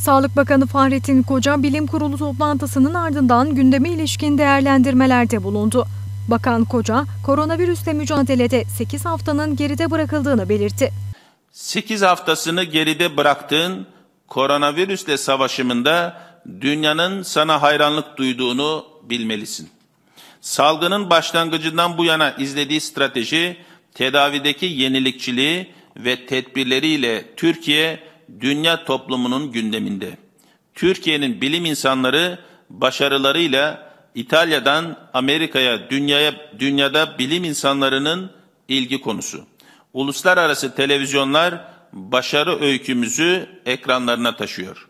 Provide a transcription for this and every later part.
Sağlık Bakanı Fahrettin Koca bilim kurulu toplantısının ardından gündeme ilişkin değerlendirmelerde bulundu. Bakan Koca, koronavirüsle mücadelede 8 haftanın geride bırakıldığını belirtti. 8 haftasını geride bıraktığın koronavirüsle savaşımında dünyanın sana hayranlık duyduğunu bilmelisin. Salgının başlangıcından bu yana izlediği strateji, tedavideki yenilikçiliği ve tedbirleriyle Türkiye dünya toplumunun gündeminde. Türkiye'nin bilim insanları başarılarıyla İtalya'dan Amerika'ya, dünyaya dünyada bilim insanlarının ilgi konusu. Uluslararası televizyonlar başarı öykümüzü ekranlarına taşıyor.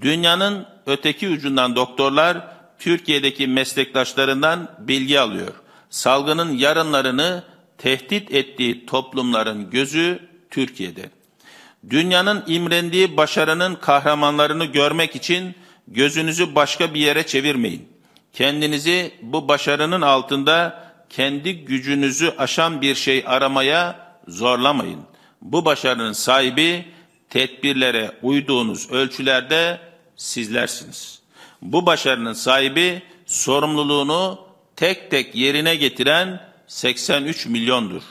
Dünyanın öteki ucundan doktorlar Türkiye'deki meslektaşlarından bilgi alıyor. Salgının yarınlarını tehdit ettiği toplumların gözü Türkiye'de. Dünyanın imrendiği başarının kahramanlarını görmek için gözünüzü başka bir yere çevirmeyin. Kendinizi bu başarının altında kendi gücünüzü aşan bir şey aramaya zorlamayın. Bu başarının sahibi tedbirlere uyduğunuz ölçülerde sizlersiniz. Bu başarının sahibi sorumluluğunu tek tek yerine getiren 83 milyondur.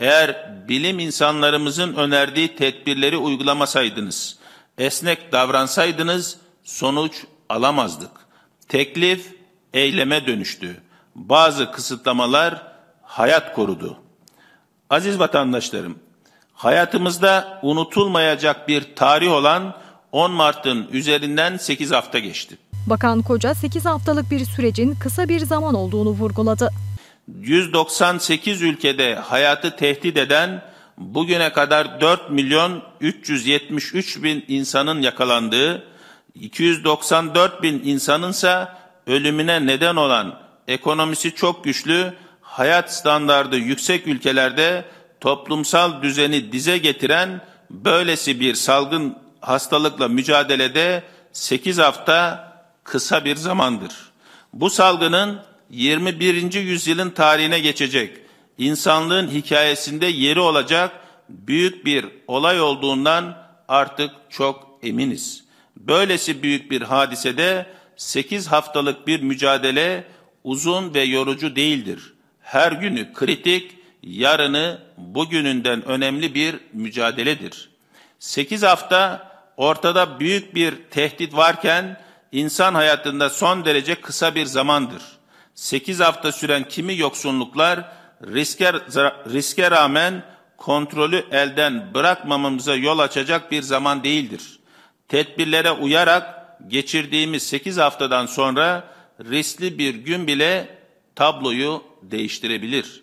Eğer bilim insanlarımızın önerdiği tedbirleri uygulamasaydınız, esnek davransaydınız sonuç alamazdık. Teklif eyleme dönüştü. Bazı kısıtlamalar hayat korudu. Aziz vatandaşlarım, hayatımızda unutulmayacak bir tarih olan 10 Mart'ın üzerinden 8 hafta geçti. Bakan Koca 8 haftalık bir sürecin kısa bir zaman olduğunu vurguladı. 198 ülkede hayatı tehdit eden bugüne kadar 4 milyon 373 bin insanın yakalandığı, 294 bin insanınsa ölümüne neden olan ekonomisi çok güçlü, hayat standardı yüksek ülkelerde toplumsal düzeni dize getiren böylesi bir salgın hastalıkla mücadelede 8 hafta kısa bir zamandır. Bu salgının 21. yüzyılın tarihine geçecek, insanlığın hikayesinde yeri olacak büyük bir olay olduğundan artık çok eminiz. Böylesi büyük bir hadisede 8 haftalık bir mücadele uzun ve yorucu değildir. Her günü kritik, yarını bugününden önemli bir mücadeledir. 8 hafta ortada büyük bir tehdit varken insan hayatında son derece kısa bir zamandır. 8 hafta süren kimi yoksunluklar riske, riske rağmen kontrolü elden bırakmamamıza yol açacak bir zaman değildir. Tedbirlere uyarak geçirdiğimiz 8 haftadan sonra riskli bir gün bile tabloyu değiştirebilir.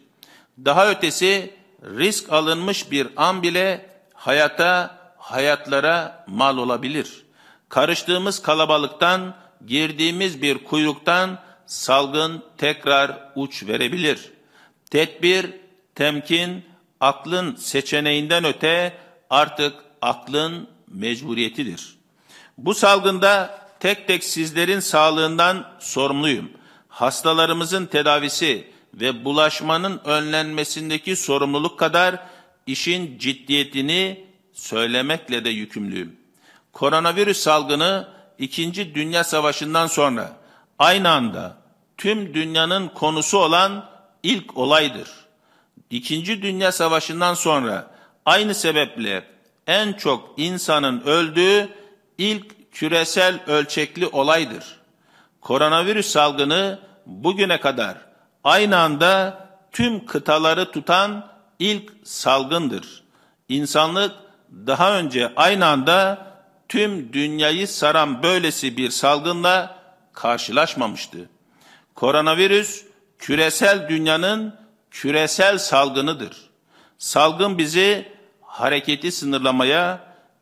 Daha ötesi risk alınmış bir an bile hayata, hayatlara mal olabilir. Karıştığımız kalabalıktan, girdiğimiz bir kuyruktan salgın tekrar uç verebilir. Tedbir, temkin, aklın seçeneğinden öte artık aklın mecburiyetidir. Bu salgında tek tek sizlerin sağlığından sorumluyum. Hastalarımızın tedavisi ve bulaşmanın önlenmesindeki sorumluluk kadar işin ciddiyetini söylemekle de yükümlüyüm. Koronavirüs salgını 2. Dünya Savaşı'ndan sonra aynı anda tüm dünyanın konusu olan ilk olaydır. İkinci Dünya Savaşı'ndan sonra aynı sebeple en çok insanın öldüğü ilk küresel ölçekli olaydır. Koronavirüs salgını bugüne kadar aynı anda tüm kıtaları tutan ilk salgındır. İnsanlık daha önce aynı anda tüm dünyayı saran böylesi bir salgınla karşılaşmamıştı. Koronavirüs küresel dünyanın küresel salgınıdır. Salgın bizi hareketi sınırlamaya,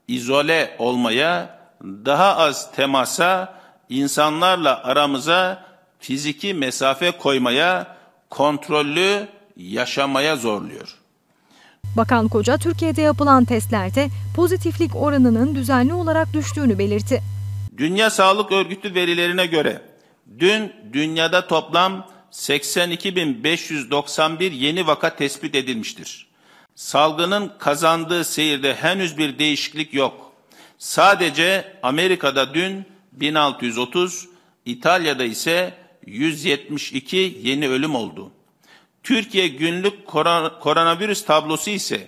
izole olmaya, daha az temasa, insanlarla aramıza fiziki mesafe koymaya, kontrollü yaşamaya zorluyor. Bakan Koca Türkiye'de yapılan testlerde pozitiflik oranının düzenli olarak düştüğünü belirtti. Dünya Sağlık Örgütü verilerine göre dün dünyada toplam 82.591 yeni vaka tespit edilmiştir. Salgının kazandığı seyirde henüz bir değişiklik yok. Sadece Amerika'da dün 1630, İtalya'da ise 172 yeni ölüm oldu. Türkiye günlük koronavirüs tablosu ise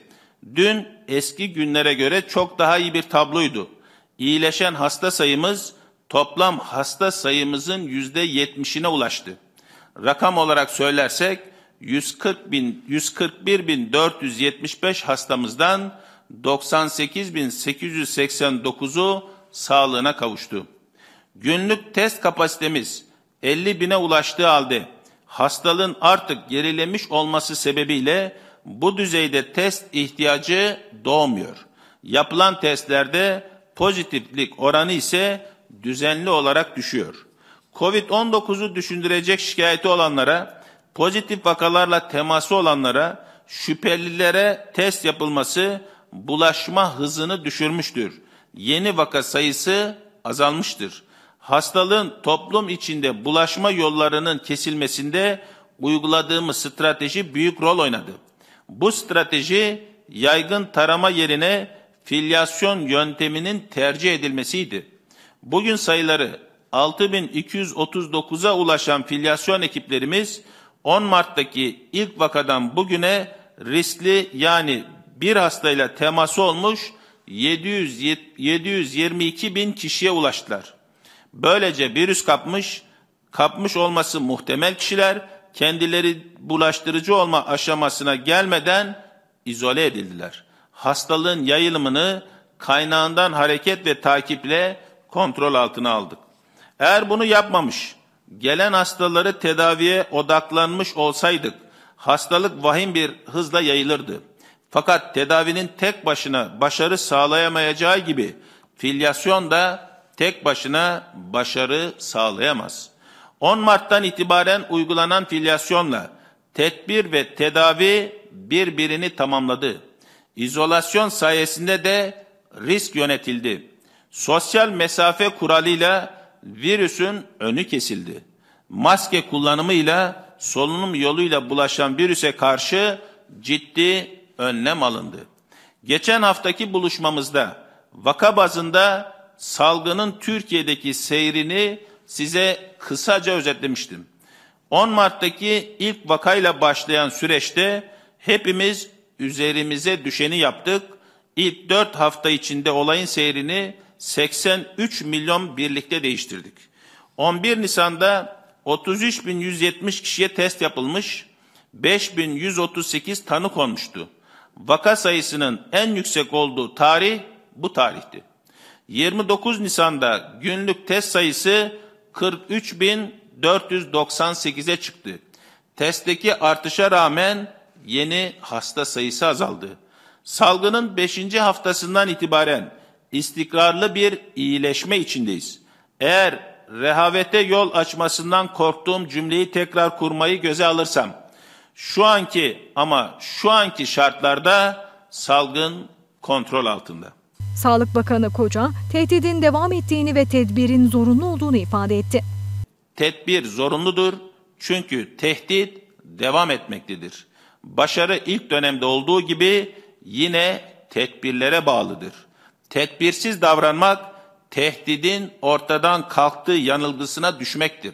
dün eski günlere göre çok daha iyi bir tabloydu iyileşen hasta sayımız toplam hasta sayımızın yüzde yetmişine ulaştı. Rakam olarak söylersek 140 bin, 141 bin 475 hastamızdan 98 bin 889'u sağlığına kavuştu. Günlük test kapasitemiz 50 bine ulaştığı halde hastalığın artık gerilemiş olması sebebiyle bu düzeyde test ihtiyacı doğmuyor. Yapılan testlerde pozitiflik oranı ise düzenli olarak düşüyor. Covid-19'u düşündürecek şikayeti olanlara, pozitif vakalarla teması olanlara, şüphelilere test yapılması bulaşma hızını düşürmüştür. Yeni vaka sayısı azalmıştır. Hastalığın toplum içinde bulaşma yollarının kesilmesinde uyguladığımız strateji büyük rol oynadı. Bu strateji yaygın tarama yerine filyasyon yönteminin tercih edilmesiydi. Bugün sayıları 6239'a ulaşan filyasyon ekiplerimiz 10 Mart'taki ilk vakadan bugüne riskli yani bir hastayla teması olmuş 700, 722 bin kişiye ulaştılar. Böylece virüs kapmış, kapmış olması muhtemel kişiler kendileri bulaştırıcı olma aşamasına gelmeden izole edildiler.'' hastalığın yayılımını kaynağından hareket ve takiple kontrol altına aldık. Eğer bunu yapmamış, gelen hastaları tedaviye odaklanmış olsaydık, hastalık vahim bir hızla yayılırdı. Fakat tedavinin tek başına başarı sağlayamayacağı gibi filyasyon da tek başına başarı sağlayamaz. 10 Mart'tan itibaren uygulanan filyasyonla tedbir ve tedavi birbirini tamamladı. İzolasyon sayesinde de risk yönetildi. Sosyal mesafe kuralıyla virüsün önü kesildi. Maske kullanımıyla solunum yoluyla bulaşan virüse karşı ciddi önlem alındı. Geçen haftaki buluşmamızda vaka bazında salgının Türkiye'deki seyrini size kısaca özetlemiştim. 10 Mart'taki ilk vakayla başlayan süreçte hepimiz üzerimize düşeni yaptık. İlk dört hafta içinde olayın seyrini 83 milyon birlikte değiştirdik. 11 Nisan'da 33.170 kişiye test yapılmış, 5.138 tanık olmuştu. Vaka sayısının en yüksek olduğu tarih bu tarihti. 29 Nisan'da günlük test sayısı 43.498'e çıktı. Testteki artışa rağmen yeni hasta sayısı azaldı. Salgının 5. haftasından itibaren istikrarlı bir iyileşme içindeyiz. Eğer rehavete yol açmasından korktuğum cümleyi tekrar kurmayı göze alırsam, şu anki ama şu anki şartlarda salgın kontrol altında. Sağlık Bakanı Koca, tehdidin devam ettiğini ve tedbirin zorunlu olduğunu ifade etti. Tedbir zorunludur çünkü tehdit devam etmektedir başarı ilk dönemde olduğu gibi yine tedbirlere bağlıdır. Tedbirsiz davranmak tehdidin ortadan kalktığı yanılgısına düşmektir.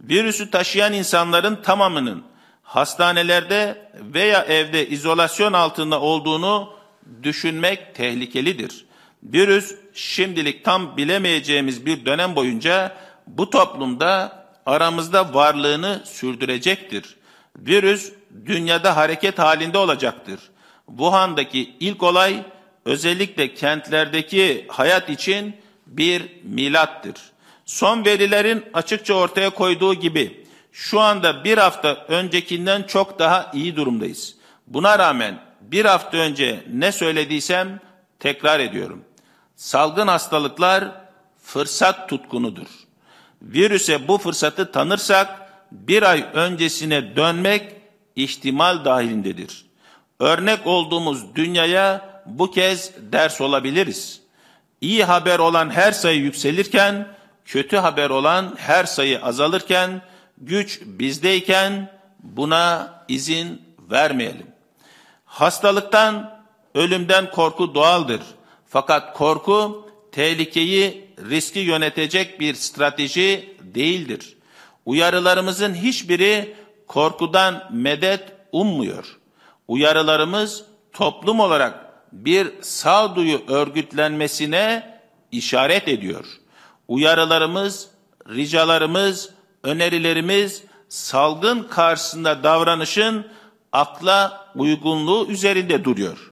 Virüsü taşıyan insanların tamamının hastanelerde veya evde izolasyon altında olduğunu düşünmek tehlikelidir. Virüs şimdilik tam bilemeyeceğimiz bir dönem boyunca bu toplumda aramızda varlığını sürdürecektir. Virüs dünyada hareket halinde olacaktır. Wuhan'daki ilk olay özellikle kentlerdeki hayat için bir milattır. Son verilerin açıkça ortaya koyduğu gibi şu anda bir hafta öncekinden çok daha iyi durumdayız. Buna rağmen bir hafta önce ne söylediysem tekrar ediyorum. Salgın hastalıklar fırsat tutkunudur. Virüse bu fırsatı tanırsak bir ay öncesine dönmek ihtimal dahilindedir. Örnek olduğumuz dünyaya bu kez ders olabiliriz. İyi haber olan her sayı yükselirken, kötü haber olan her sayı azalırken, güç bizdeyken buna izin vermeyelim. Hastalıktan, ölümden korku doğaldır. Fakat korku tehlikeyi, riski yönetecek bir strateji değildir. Uyarılarımızın hiçbiri korkudan medet ummuyor. Uyarılarımız toplum olarak bir sağduyu örgütlenmesine işaret ediyor. Uyarılarımız, ricalarımız, önerilerimiz salgın karşısında davranışın akla uygunluğu üzerinde duruyor.